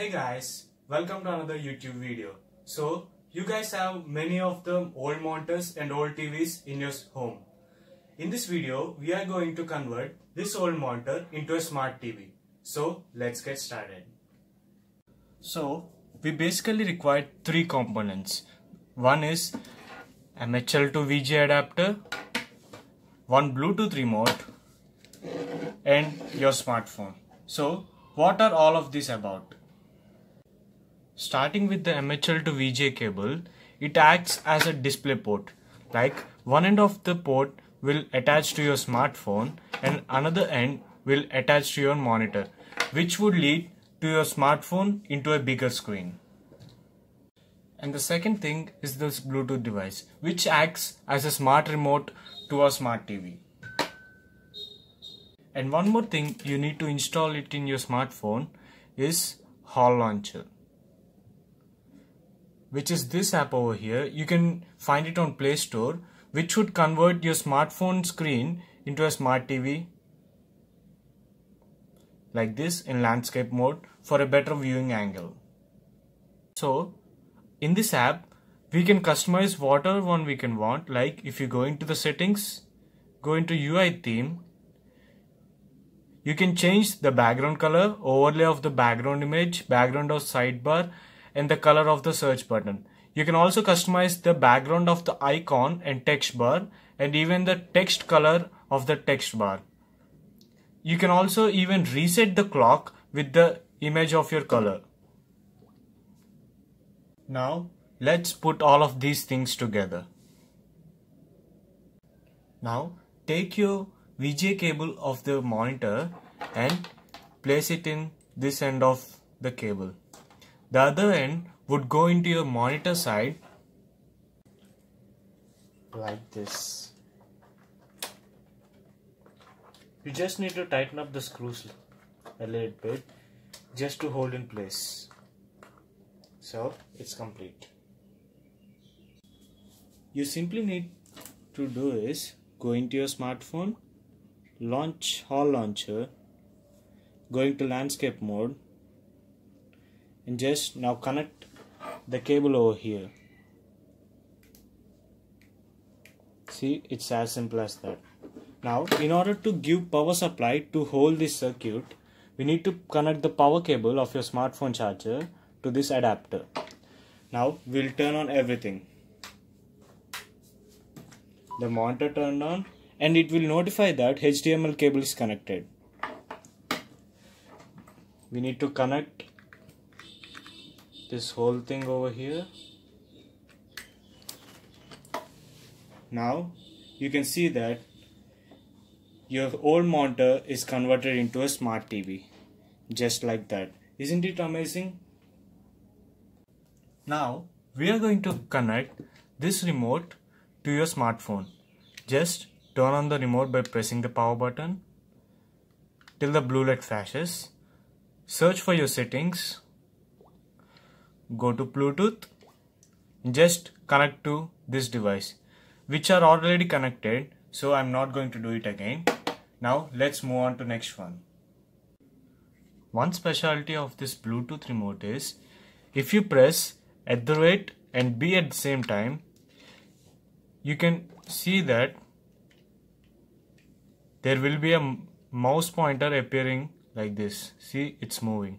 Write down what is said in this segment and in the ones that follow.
Hey guys, welcome to another YouTube video. So, you guys have many of the old monitors and old TVs in your home. In this video, we are going to convert this old monitor into a smart TV. So, let's get started. So, we basically require three components. One is MHL to VGA adapter, one Bluetooth remote, and your smartphone. So, what are all of these about? Starting with the MHL to VGA cable, it acts as a display port. Like one end of the port will attach to your smartphone and another end will attach to your monitor, which would lead to your smartphone into a bigger screen. And the second thing is this Bluetooth device, which acts as a smart remote to our smart TV. And one more thing you need to install it in your smartphone is Hall Launcher which is this app over here. You can find it on Play Store, which would convert your smartphone screen into a smart TV like this in landscape mode for a better viewing angle. So in this app, we can customize whatever one we can want. Like if you go into the settings, go into UI theme, you can change the background color, overlay of the background image, background of sidebar, and the color of the search button. You can also customize the background of the icon and text bar and even the text color of the text bar. You can also even reset the clock with the image of your color. Now let's put all of these things together. Now take your VGA cable of the monitor and place it in this end of the cable. The other end would go into your monitor side like this. You just need to tighten up the screws a little bit just to hold in place. So it's complete. You simply need to do is go into your smartphone, launch Hall Launcher, going to landscape mode and just now connect the cable over here see it's as simple as that now in order to give power supply to hold this circuit we need to connect the power cable of your smartphone charger to this adapter now we'll turn on everything the monitor turned on and it will notify that HDMI cable is connected we need to connect this whole thing over here now you can see that your old monitor is converted into a smart TV just like that isn't it amazing now we are going to connect this remote to your smartphone just turn on the remote by pressing the power button till the blue light flashes search for your settings go to Bluetooth just connect to this device which are already connected so I'm not going to do it again now let's move on to next one one specialty of this Bluetooth remote is if you press at the rate and B at the same time you can see that there will be a mouse pointer appearing like this see it's moving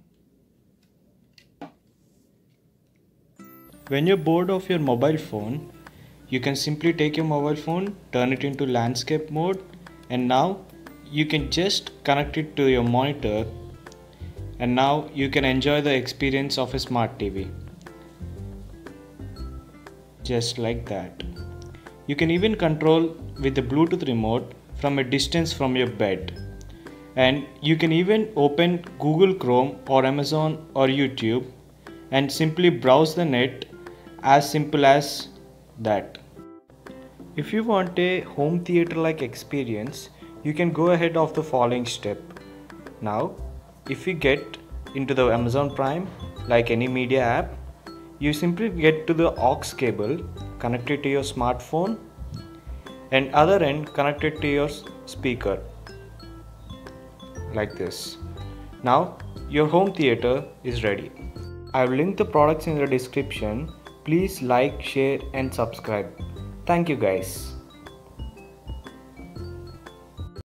When you're bored of your mobile phone, you can simply take your mobile phone, turn it into landscape mode, and now you can just connect it to your monitor and now you can enjoy the experience of a smart TV. Just like that. You can even control with the Bluetooth remote from a distance from your bed. And you can even open Google Chrome or Amazon or YouTube and simply browse the net as simple as that if you want a home theater like experience you can go ahead of the following step now if you get into the amazon prime like any media app you simply get to the aux cable connected to your smartphone and other end connected to your speaker like this now your home theater is ready i've linked the products in the description Please like, share, and subscribe. Thank you, guys.